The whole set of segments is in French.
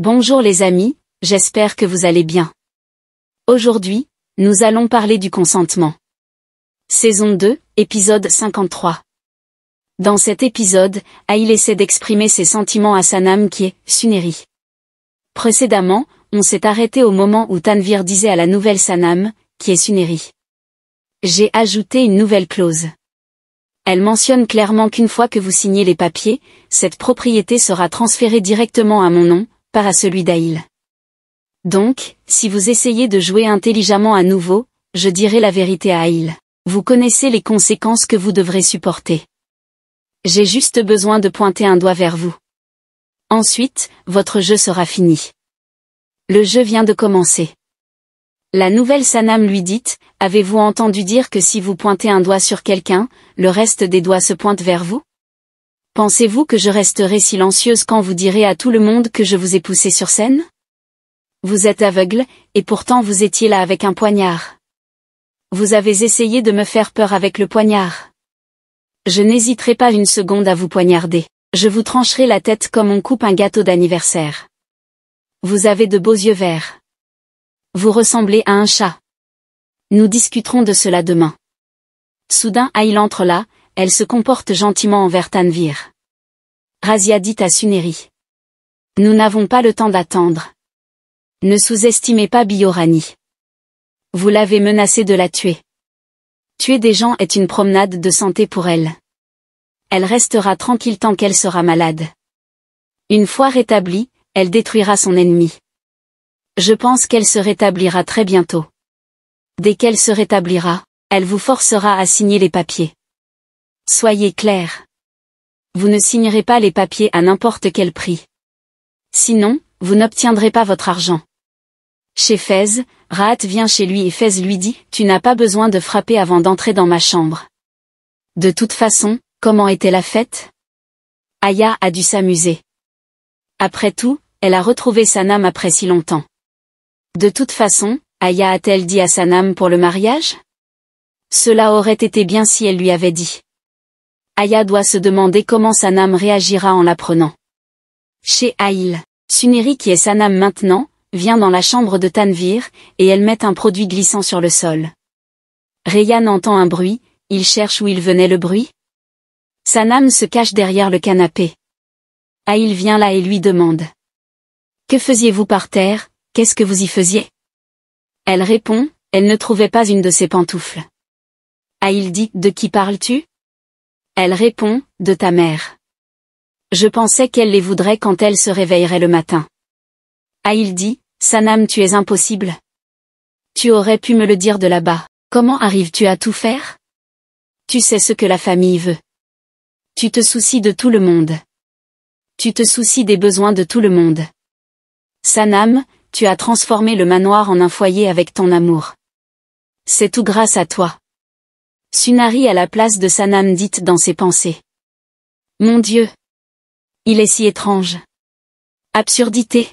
Bonjour les amis, j'espère que vous allez bien. Aujourd'hui, nous allons parler du consentement. Saison 2, épisode 53. Dans cet épisode, Aïl essaie d'exprimer ses sentiments à Sanam qui est Suneri. Précédemment, on s'est arrêté au moment où Tanvir disait à la nouvelle Sanam, qui est Suneri. J'ai ajouté une nouvelle clause. Elle mentionne clairement qu'une fois que vous signez les papiers, cette propriété sera transférée directement à mon nom, par à celui d'Aïl. Donc, si vous essayez de jouer intelligemment à nouveau, je dirai la vérité à Aïl. Vous connaissez les conséquences que vous devrez supporter. J'ai juste besoin de pointer un doigt vers vous. Ensuite, votre jeu sera fini. Le jeu vient de commencer. La nouvelle Sanam lui dit, avez-vous entendu dire que si vous pointez un doigt sur quelqu'un, le reste des doigts se pointe vers vous Pensez-vous que je resterai silencieuse quand vous direz à tout le monde que je vous ai poussé sur scène Vous êtes aveugle, et pourtant vous étiez là avec un poignard. Vous avez essayé de me faire peur avec le poignard. Je n'hésiterai pas une seconde à vous poignarder. Je vous trancherai la tête comme on coupe un gâteau d'anniversaire. Vous avez de beaux yeux verts. Vous ressemblez à un chat. Nous discuterons de cela demain. Soudain Aïl entre là, elle se comporte gentiment envers Tanvir. Razia dit à Suneri. Nous n'avons pas le temps d'attendre. Ne sous-estimez pas Biorani. Vous l'avez menacée de la tuer. Tuer des gens est une promenade de santé pour elle. Elle restera tranquille tant qu'elle sera malade. Une fois rétablie, elle détruira son ennemi. Je pense qu'elle se rétablira très bientôt. Dès qu'elle se rétablira, elle vous forcera à signer les papiers. Soyez clair vous ne signerez pas les papiers à n'importe quel prix. Sinon, vous n'obtiendrez pas votre argent. Chez Fez, Raat vient chez lui et Fez lui dit « Tu n'as pas besoin de frapper avant d'entrer dans ma chambre. » De toute façon, comment était la fête Aya a dû s'amuser. Après tout, elle a retrouvé Sanam après si longtemps. De toute façon, Aya a-t-elle dit à Sanam pour le mariage Cela aurait été bien si elle lui avait dit. Aya doit se demander comment Sanam réagira en l'apprenant. Chez Aïl, Suneri qui est Sanam maintenant, vient dans la chambre de Tanvir, et elle met un produit glissant sur le sol. Rayan entend un bruit, il cherche où il venait le bruit. Sanam se cache derrière le canapé. Aïl vient là et lui demande. Que faisiez-vous par terre, qu'est-ce que vous y faisiez Elle répond, elle ne trouvait pas une de ses pantoufles. Aïl dit, de qui parles-tu elle répond, de ta mère. Je pensais qu'elle les voudrait quand elle se réveillerait le matin. Ah il dit, Sanam tu es impossible. Tu aurais pu me le dire de là-bas. Comment arrives-tu à tout faire Tu sais ce que la famille veut. Tu te soucies de tout le monde. Tu te soucies des besoins de tout le monde. Sanam, tu as transformé le manoir en un foyer avec ton amour. C'est tout grâce à toi. Sunari à la place de Sanam dite dans ses pensées. Mon Dieu Il est si étrange Absurdité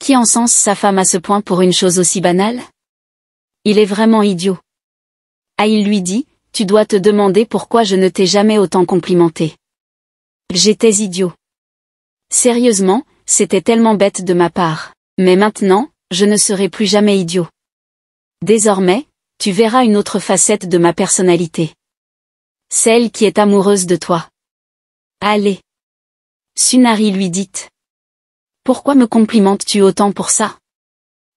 Qui encense sa femme à ce point pour une chose aussi banale Il est vraiment idiot. Ah il lui dit, tu dois te demander pourquoi je ne t'ai jamais autant complimenté. J'étais idiot. Sérieusement, c'était tellement bête de ma part. Mais maintenant, je ne serai plus jamais idiot. Désormais, tu verras une autre facette de ma personnalité. Celle qui est amoureuse de toi. Allez. Sunari lui dit. Pourquoi me complimentes-tu autant pour ça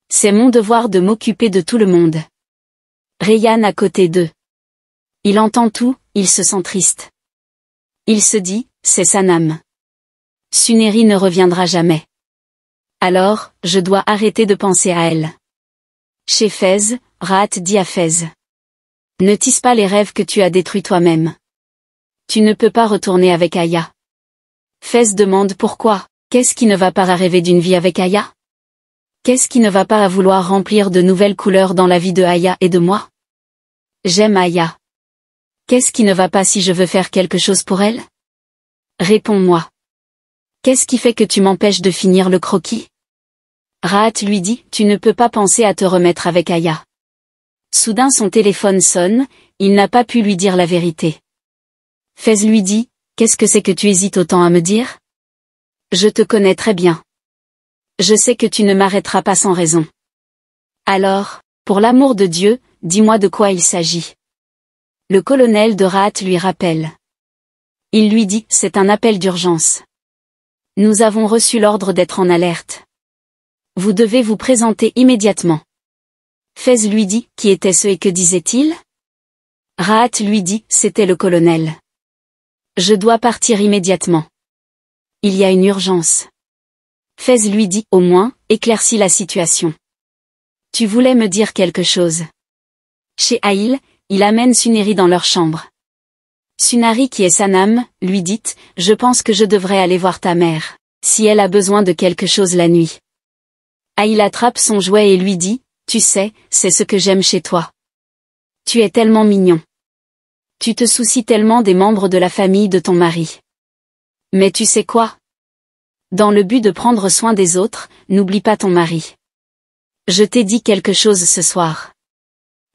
C'est mon devoir de m'occuper de tout le monde. Rayan à côté d'eux. Il entend tout, il se sent triste. Il se dit, c'est Sanam. Suneri ne reviendra jamais. Alors, je dois arrêter de penser à elle. Chez Fez, Rahat dit à Fez. Ne tisse pas les rêves que tu as détruits toi-même. Tu ne peux pas retourner avec Aya. Fez demande pourquoi, qu'est-ce qui ne va pas à rêver d'une vie avec Aya Qu'est-ce qui ne va pas à vouloir remplir de nouvelles couleurs dans la vie de Aya et de moi J'aime Aya. Qu'est-ce qui ne va pas si je veux faire quelque chose pour elle Réponds-moi. Qu'est-ce qui fait que tu m'empêches de finir le croquis Rahat lui dit, tu ne peux pas penser à te remettre avec Aya. Soudain son téléphone sonne, il n'a pas pu lui dire la vérité. Fez lui dit, qu'est-ce que c'est que tu hésites autant à me dire Je te connais très bien. Je sais que tu ne m'arrêteras pas sans raison. Alors, pour l'amour de Dieu, dis-moi de quoi il s'agit. Le colonel de Raat lui rappelle. Il lui dit, c'est un appel d'urgence. Nous avons reçu l'ordre d'être en alerte. Vous devez vous présenter immédiatement. Fez lui dit, qui était ce et que disait-il Raat lui dit, c'était le colonel. Je dois partir immédiatement. Il y a une urgence. Fez lui dit, au moins, éclaircis la situation. Tu voulais me dire quelque chose. Chez Aïl, il amène Suneri dans leur chambre. Sunari qui est Sanam, lui dit, je pense que je devrais aller voir ta mère, si elle a besoin de quelque chose la nuit. Aïl attrape son jouet et lui dit, tu sais, c'est ce que j'aime chez toi. Tu es tellement mignon. Tu te soucies tellement des membres de la famille de ton mari. Mais tu sais quoi Dans le but de prendre soin des autres, n'oublie pas ton mari. Je t'ai dit quelque chose ce soir.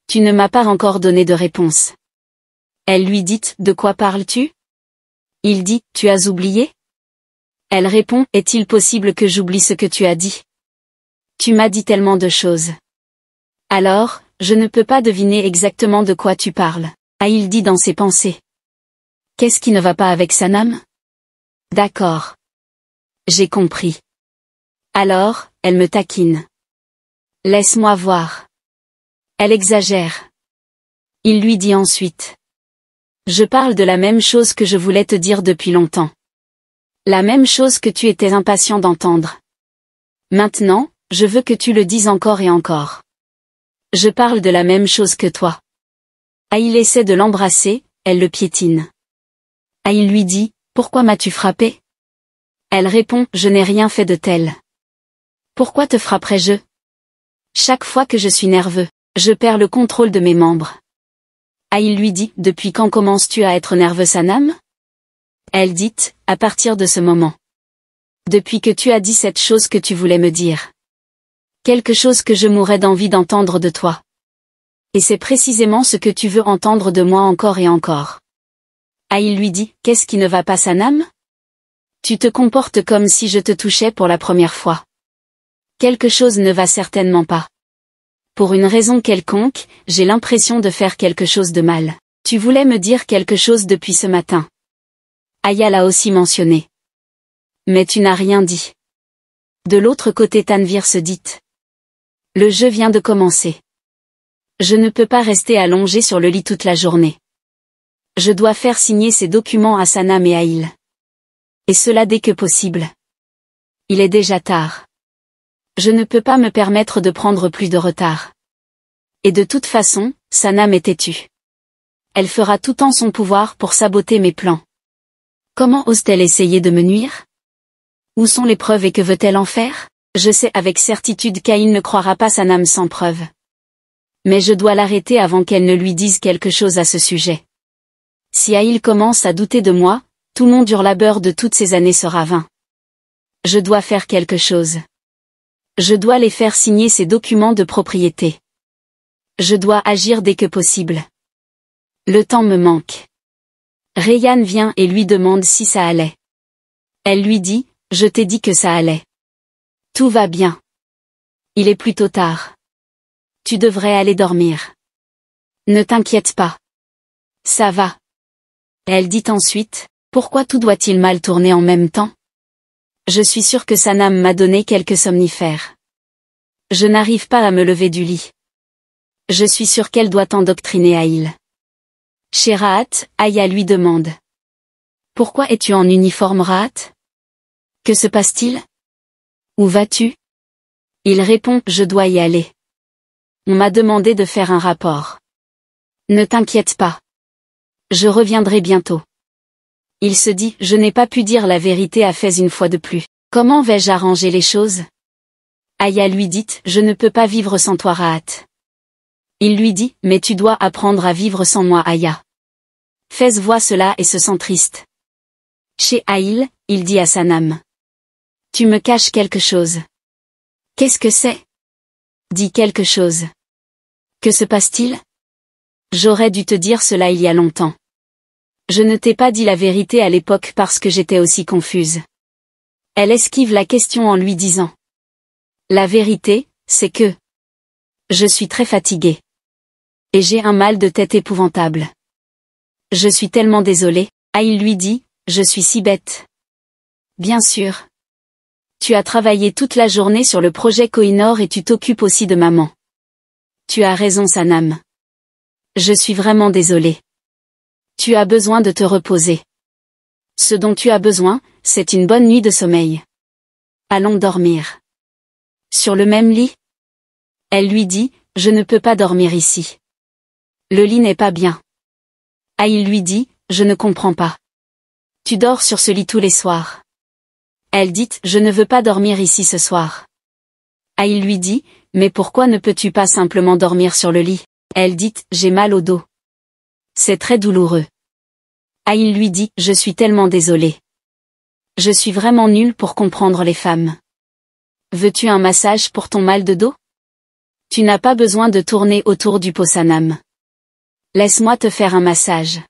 Tu ne m'as pas encore donné de réponse. Elle lui dit, de quoi parles-tu Il dit, tu as oublié Elle répond, est-il possible que j'oublie ce que tu as dit Tu m'as dit tellement de choses. Alors, je ne peux pas deviner exactement de quoi tu parles. A-il dit dans ses pensées. Qu'est-ce qui ne va pas avec sa âme D'accord. J'ai compris. Alors, elle me taquine. Laisse-moi voir. Elle exagère. Il lui dit ensuite. Je parle de la même chose que je voulais te dire depuis longtemps. La même chose que tu étais impatient d'entendre. Maintenant, je veux que tu le dises encore et encore. Je parle de la même chose que toi. Aïl ah, essaie de l'embrasser, elle le piétine. Aïl ah, lui dit, pourquoi m'as-tu frappé Elle répond, je n'ai rien fait de tel. Pourquoi te frapperais-je Chaque fois que je suis nerveux, je perds le contrôle de mes membres. Aïl ah, lui dit, depuis quand commences-tu à être nerveux Sanam Elle dit, à partir de ce moment. Depuis que tu as dit cette chose que tu voulais me dire quelque chose que je mourrais d'envie d'entendre de toi. Et c'est précisément ce que tu veux entendre de moi encore et encore. Aïl ah, lui dit, qu'est-ce qui ne va pas Sanam Tu te comportes comme si je te touchais pour la première fois. Quelque chose ne va certainement pas. Pour une raison quelconque, j'ai l'impression de faire quelque chose de mal. Tu voulais me dire quelque chose depuis ce matin. Aya l'a aussi mentionné. Mais tu n'as rien dit. De l'autre côté Tanvir se dit. Le jeu vient de commencer. Je ne peux pas rester allongé sur le lit toute la journée. Je dois faire signer ces documents à Sanam et à il. Et cela dès que possible. Il est déjà tard. Je ne peux pas me permettre de prendre plus de retard. Et de toute façon, Sanam est têtue. Elle fera tout en son pouvoir pour saboter mes plans. Comment ose-t-elle essayer de me nuire Où sont les preuves et que veut-elle en faire je sais avec certitude qu'Aïn ne croira pas sa âme sans preuve. Mais je dois l'arrêter avant qu'elle ne lui dise quelque chose à ce sujet. Si Aïl commence à douter de moi, tout mon dur labeur de toutes ces années sera vain. Je dois faire quelque chose. Je dois les faire signer ces documents de propriété. Je dois agir dès que possible. Le temps me manque. Rayanne vient et lui demande si ça allait. Elle lui dit, je t'ai dit que ça allait. Tout va bien. Il est plutôt tard. Tu devrais aller dormir. Ne t'inquiète pas. Ça va. Elle dit ensuite, pourquoi tout doit-il mal tourner en même temps Je suis sûre que Sanam m'a donné quelques somnifères. Je n'arrive pas à me lever du lit. Je suis sûre qu'elle doit endoctriner Aïl. Chez Raat, Aya lui demande. Pourquoi es-tu en uniforme rat Que se passe-t-il où vas-tu Il répond, je dois y aller. On m'a demandé de faire un rapport. Ne t'inquiète pas. Je reviendrai bientôt. Il se dit, je n'ai pas pu dire la vérité à Fez une fois de plus. Comment vais-je arranger les choses Aïa lui dit, je ne peux pas vivre sans toi Rahat. Il lui dit, mais tu dois apprendre à vivre sans moi Aya. Fès voit cela et se sent triste. Chez Aïl, il dit à Sanam. Tu me caches quelque chose. Qu'est-ce que c'est Dis quelque chose. Que se passe-t-il J'aurais dû te dire cela il y a longtemps. Je ne t'ai pas dit la vérité à l'époque parce que j'étais aussi confuse. Elle esquive la question en lui disant. La vérité, c'est que... Je suis très fatiguée. Et j'ai un mal de tête épouvantable. Je suis tellement désolée, ah il lui dit, je suis si bête. Bien sûr, tu as travaillé toute la journée sur le projet Koinor et tu t'occupes aussi de maman. Tu as raison Sanam. Je suis vraiment désolée. Tu as besoin de te reposer. Ce dont tu as besoin, c'est une bonne nuit de sommeil. Allons dormir. Sur le même lit Elle lui dit, je ne peux pas dormir ici. Le lit n'est pas bien. Ah il lui dit, je ne comprends pas. Tu dors sur ce lit tous les soirs. Elle dit « Je ne veux pas dormir ici ce soir ». Ah lui dit « Mais pourquoi ne peux-tu pas simplement dormir sur le lit ?» Elle dit « J'ai mal au dos. C'est très douloureux. » Ah lui dit « Je suis tellement désolé. Je suis vraiment nulle pour comprendre les femmes. Veux-tu un massage pour ton mal de dos Tu n'as pas besoin de tourner autour du pot Laisse-moi te faire un massage. »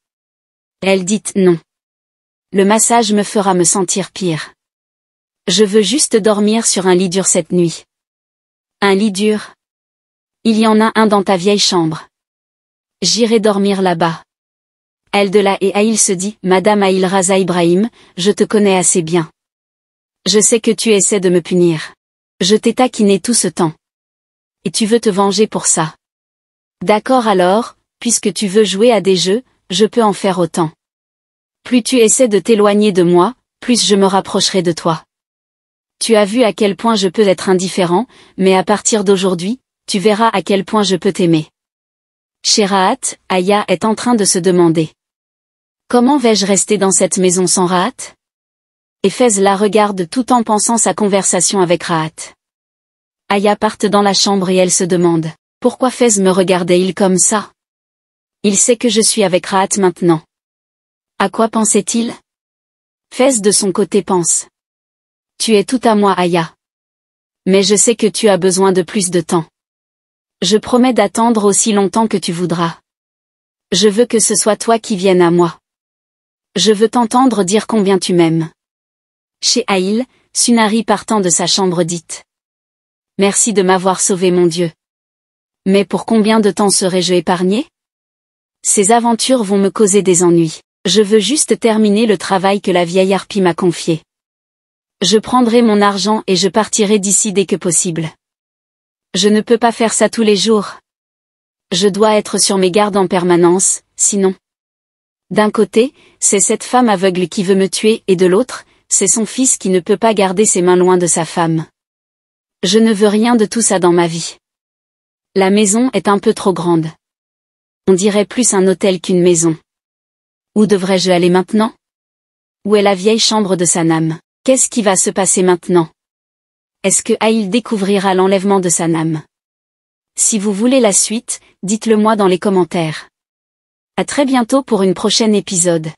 Elle dit « Non. Le massage me fera me sentir pire. » Je veux juste dormir sur un lit dur cette nuit. Un lit dur Il y en a un dans ta vieille chambre. J'irai dormir là-bas. Elle de là et Aïl se dit, Madame Aïl Raza Ibrahim, je te connais assez bien. Je sais que tu essaies de me punir. Je t'ai taquiné tout ce temps. Et tu veux te venger pour ça. D'accord alors, puisque tu veux jouer à des jeux, je peux en faire autant. Plus tu essaies de t'éloigner de moi, plus je me rapprocherai de toi. Tu as vu à quel point je peux être indifférent, mais à partir d'aujourd'hui, tu verras à quel point je peux t'aimer. Chez Rahat, Aya est en train de se demander. Comment vais-je rester dans cette maison sans Rahat Fez la regarde tout en pensant sa conversation avec Raat. Aya parte dans la chambre et elle se demande. Pourquoi Fez me regardait-il comme ça Il sait que je suis avec Raat maintenant. À quoi pensait-il Fez de son côté pense. Tu es tout à moi Aya. Mais je sais que tu as besoin de plus de temps. Je promets d'attendre aussi longtemps que tu voudras. Je veux que ce soit toi qui vienne à moi. Je veux t'entendre dire combien tu m'aimes. Chez Aïl, Sunari partant de sa chambre dit. « Merci de m'avoir sauvé mon Dieu. Mais pour combien de temps serai-je épargné Ces aventures vont me causer des ennuis. Je veux juste terminer le travail que la vieille harpie m'a confié. Je prendrai mon argent et je partirai d'ici dès que possible. Je ne peux pas faire ça tous les jours. Je dois être sur mes gardes en permanence, sinon. D'un côté, c'est cette femme aveugle qui veut me tuer et de l'autre, c'est son fils qui ne peut pas garder ses mains loin de sa femme. Je ne veux rien de tout ça dans ma vie. La maison est un peu trop grande. On dirait plus un hôtel qu'une maison. Où devrais-je aller maintenant Où est la vieille chambre de Sanam Qu'est-ce qui va se passer maintenant Est-ce que Aïl découvrira l'enlèvement de sa âme Si vous voulez la suite, dites-le moi dans les commentaires. À très bientôt pour une prochaine épisode.